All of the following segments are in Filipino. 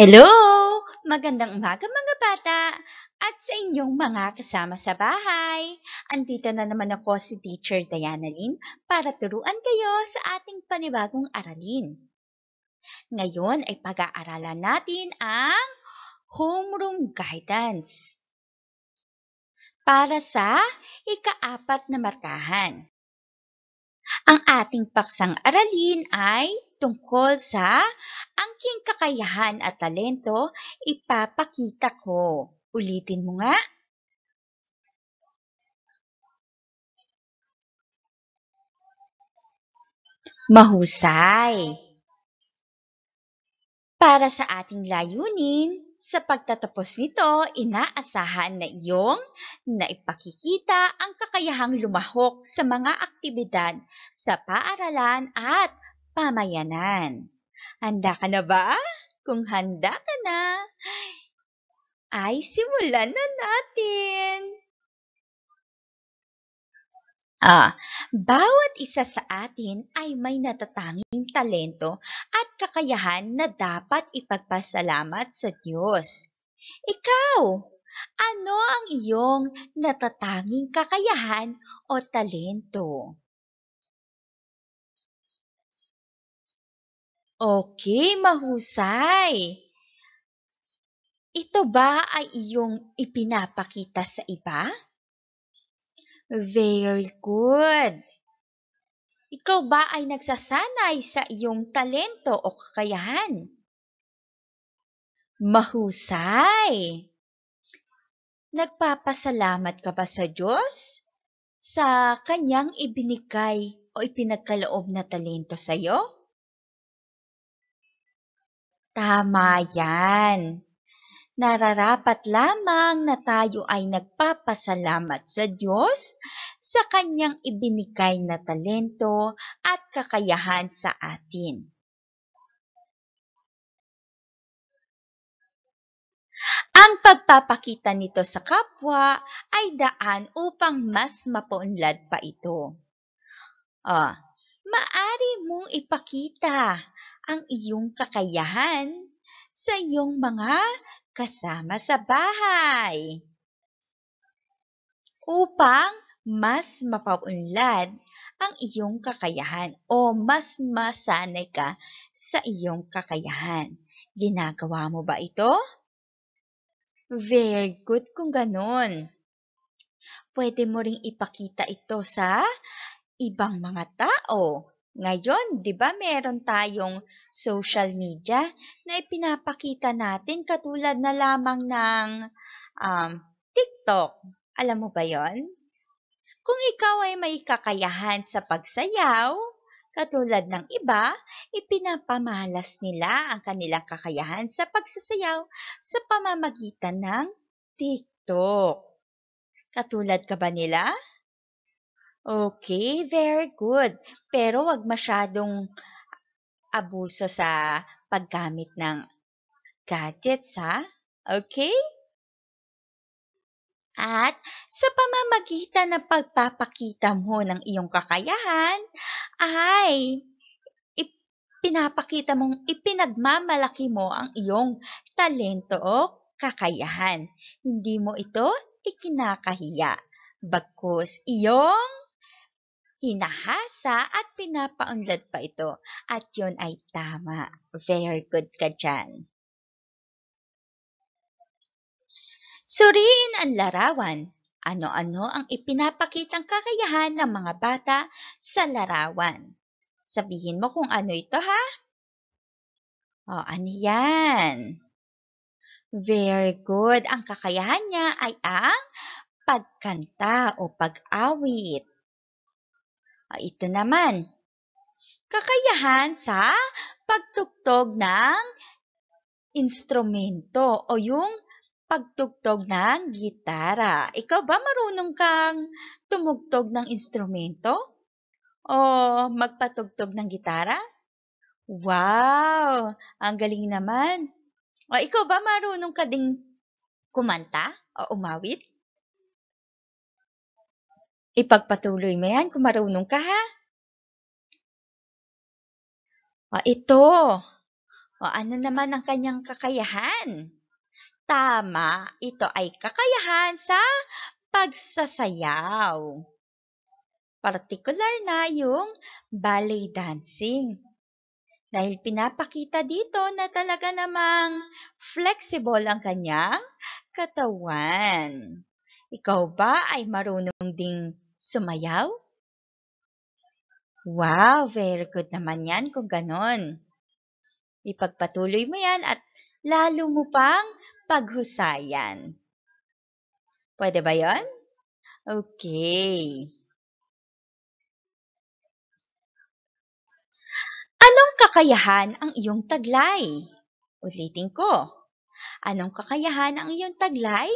Hello! Magandang umaga mga bata at sa inyong mga kasama sa bahay. Andito na naman ako si Teacher Diana Lynn para turuan kayo sa ating panibagong aralin. Ngayon ay pag-aaralan natin ang Homeroom Guidance para sa ikaapat na markahan. Ang ating paksang aralin ay tungkol sa angking kakayahan at talento, ipapakita ko. Ulitin mo nga. Mahusay. Para sa ating layunin, sa pagtatapos nito, inaasahan na iyong naipakikita ang kakayahang lumahok sa mga aktibidad sa paaralan at pamayanan. Handa ka na ba? Kung handa ka na, ay simulan na natin! Ah, bawat isa sa atin ay may natatanging talento at kakayahan na dapat ipagpasalamat sa Diyos. Ikaw, ano ang iyong natatanging kakayahan o talento? Okay, mahusay. Ito ba ay iyong ipinapakita sa iba? Very good. Ikaw ba ay nagsasanay sa iyong talento o kakayahan? Mahusay! Nagpapasalamat ka ba sa Diyos sa kanyang ibinigay o ipinagkaloob na talento sa iyo? Tama yan. Nararapat lamang na tayo ay nagpapasalamat sa Diyos sa kanyang ibinigay na talento at kakayahan sa atin. Ang pagpapakita nito sa kapwa ay daan upang mas mapunlad pa ito. Ah, maari mong ipakita ang iyong kakayahan sa iyong mga kasama sa bahay upang mas mapaunlad ang iyong kakayahan o mas masanay ka sa iyong kakayahan. Ginagawa mo ba ito? Very good kung ganun. Pwede mo ring ipakita ito sa ibang mga tao. Ngayon, di ba meron tayong social media na ipinapakita natin katulad na lamang ng um, TikTok. Alam mo ba yon? Kung ikaw ay may kakayahan sa pagsayaw, katulad ng iba, ipinapamalas nila ang kanilang kakayahan sa pagsasayaw sa pamamagitan ng TikTok. Katulad ka ba nila? Okay, very good. Pero wag masyadong abuso sa paggamit ng gadgets, ha? Okay? At sa pamamagitan ng pagpapakita mo ng iyong kakayahan, ay ipinapakita mong ipinagmamalaki mo ang iyong talento o kakayahan. Hindi mo ito ikinakahiya. Bagkus iyong hinahasa at pinapaunlad pa ito. At yun ay tama. Very good ka dyan. Suriin ang larawan. Ano-ano ang ipinapakitang kakayahan ng mga bata sa larawan? Sabihin mo kung ano ito ha? O, ano yan? Very good. Ang kakayahan niya ay ang pagkanta o pag-awit. Ah, ito naman, kakayahan sa pagtugtog ng instrumento o yung pagtugtog ng gitara. Ikaw ba marunong kang tumugtog ng instrumento? O magpatugtog ng gitara? Wow! Ang galing naman! O ikaw ba marunong ka ding kumanta o umawit? Ipagpatuloy mo yan kung marunong ka ha. O ito. O ano naman ang kanyang kakayahan? Tama, ito ay kakayahan sa pagsasayaw. Partikular na yung ballet dancing. Dahil pinapakita dito na talaga namang flexible ang kanyang katawan. Ikaw ba ay marunong ding sumayaw? Wow, very good naman yan kung ganon. Ipagpatuloy mo yan at lalo mo pang paghusayan. Pwede ba yon? Okay. Anong kakayahan ang iyong taglay? Ulitin ko. Anong kakayahan ang iyong taglay?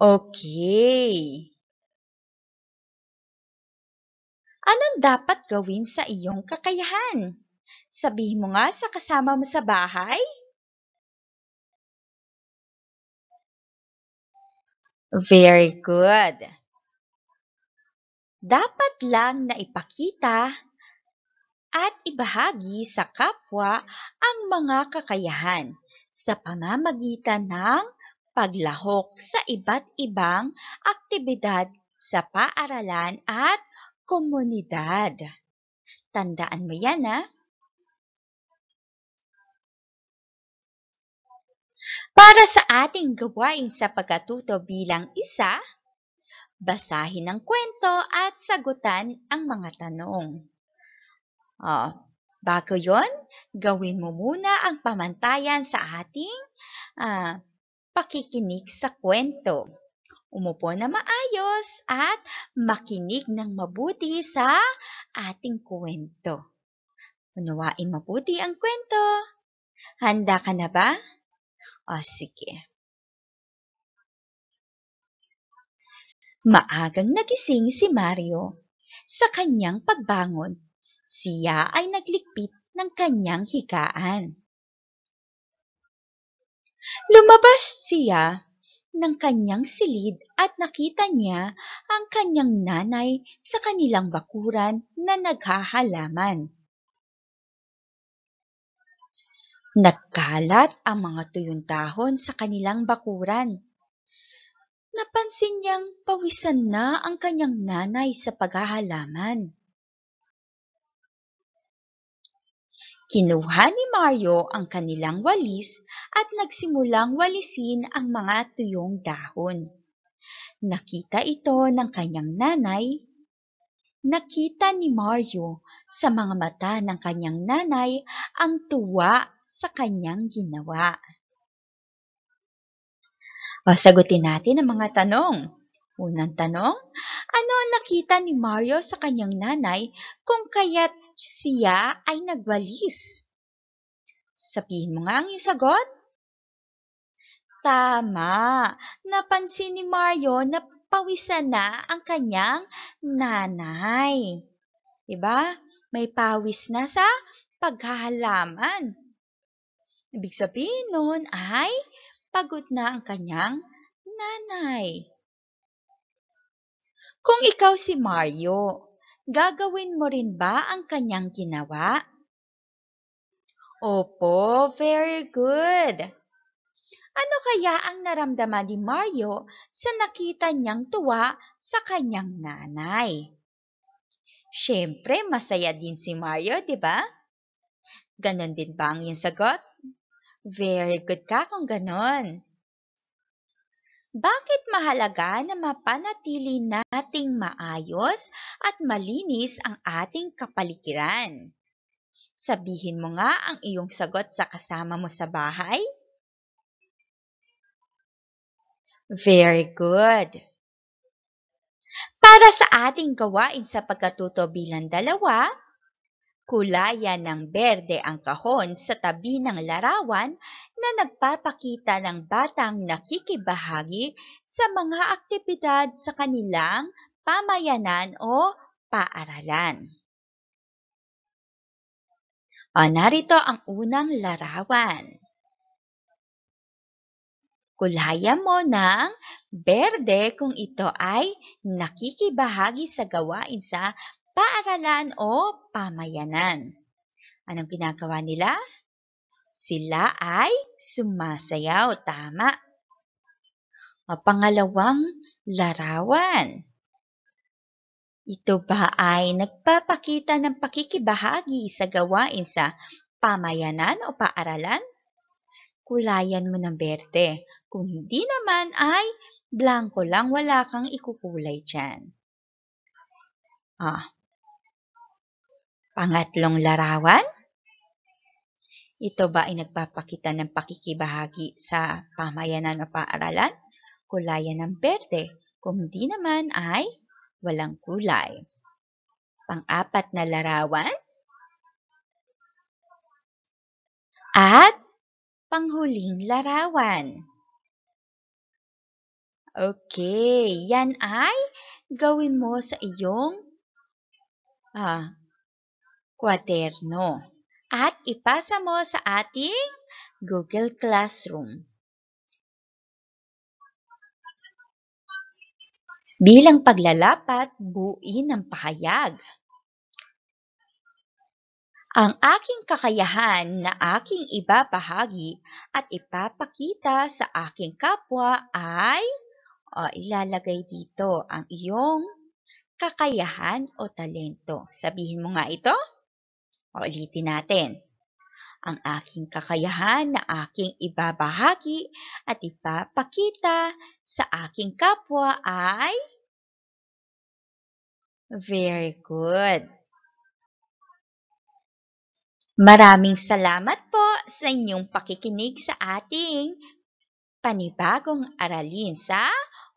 Okay. Anong dapat gawin sa iyong kakayahan? Sabihin mo nga sa kasama mo sa bahay. Very good. Dapat lang na ipakita at ibahagi sa kapwa ang mga kakayahan sa pamamagitan ng paglahok sa iba't ibang aktibidad sa paaralan at komunidad. Tandaan mo yan ha. Para sa ating gawain sa pagkatuto bilang isa, basahin ang kwento at sagutan ang mga tanong. Oh, bago yon, gawin mo muna ang pamantayan sa ating uh, pakikinig sa kwento. Umupo na maayos at makinig ng mabuti sa ating kwento. Unawain mabuti ang kwento. Handa ka na ba? O sige. Maagang nagising si Mario. Sa kanyang pagbangon, siya ay naglikpit ng kanyang higaan. Lumabas siya ng kanyang silid at nakita niya ang kanyang nanay sa kanilang bakuran na naghahalaman. Nagkalat ang mga tuyong dahon sa kanilang bakuran. Napansin niyang pawisan na ang kanyang nanay sa paghahalaman. Kinuha ni Mario ang kanilang walis at nagsimulang walisin ang mga tuyong dahon. Nakita ito ng kanyang nanay. Nakita ni Mario sa mga mata ng kanyang nanay ang tuwa sa kanyang ginawa. O, sagutin natin ang mga tanong. Unang tanong, ano ang nakita ni Mario sa kanyang nanay kung kaya't siya ay nagwalis? Sabihin mo nga ang iyong sagot. Tama! Napansin ni Mario na pawisan na ang kanyang nanay. Diba? May pawis na sa paghahalaman. Ibig sabihin nun ay pagod na ang kanyang nanay. Kung ikaw si Mario, Gagawin mo rin ba ang kanyang ginawa? Opo, very good. Ano kaya ang naramdaman ni Mario sa nakita niyang tuwa sa kanyang nanay? Siyempre, masaya din si Mario, di ba? Ganon din ba ang iyong sagot? Very good ka kung ganon. Bakit mahalaga na mapanatili nating maayos at malinis ang ating kapaligiran? Sabihin mo nga ang iyong sagot sa kasama mo sa bahay. Very good. Para sa ating gawain sa pagkatuto bilang dalawa, Kulayan ng berde ang kahon sa tabi ng larawan na nagpapakita ng batang nakikibahagi sa mga aktibidad sa kanilang pamayanan o paaralan. O, narito ang unang larawan. Kulayan mo ng berde kung ito ay nakikibahagi sa gawain sa paaralan o pamayanan. Anong ginagawa nila? Sila ay sumasayaw, tama. O, pangalawang larawan. Ito ba ay nagpapakita ng pakikibahagi sa gawain sa pamayanan o paaralan? Kulayan mo ng berte. Kung hindi naman ay blanco lang wala kang ikukulay dyan. Ah, Pangatlong larawan, ito ba ay nagpapakita ng pakikibahagi sa pamayanan o paaralan? Kulayan ng berde, kung di naman ay walang kulay. Pang-apat na larawan, at panghuling larawan. Okay, yan ay gawin mo sa iyong ah, kwaderno at ipasa mo sa ating Google Classroom. Bilang paglalapat, buuin ang pahayag. Ang aking kakayahan na aking ibabahagi at ipapakita sa aking kapwa ay o, ilalagay dito ang iyong kakayahan o talento. Sabihin mo nga ito. Paulitin natin. Ang aking kakayahan na aking ibabahagi at ipapakita sa aking kapwa ay... Very good. Maraming salamat po sa inyong pakikinig sa ating panibagong aralin sa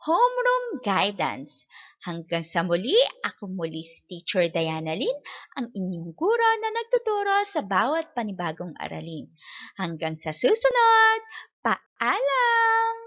homeroom guidance. Hanggang sa muli, ako muli si Teacher Diana Lin, ang inyong guro na nagtuturo sa bawat panibagong aralin. Hanggang sa susunod, paalam!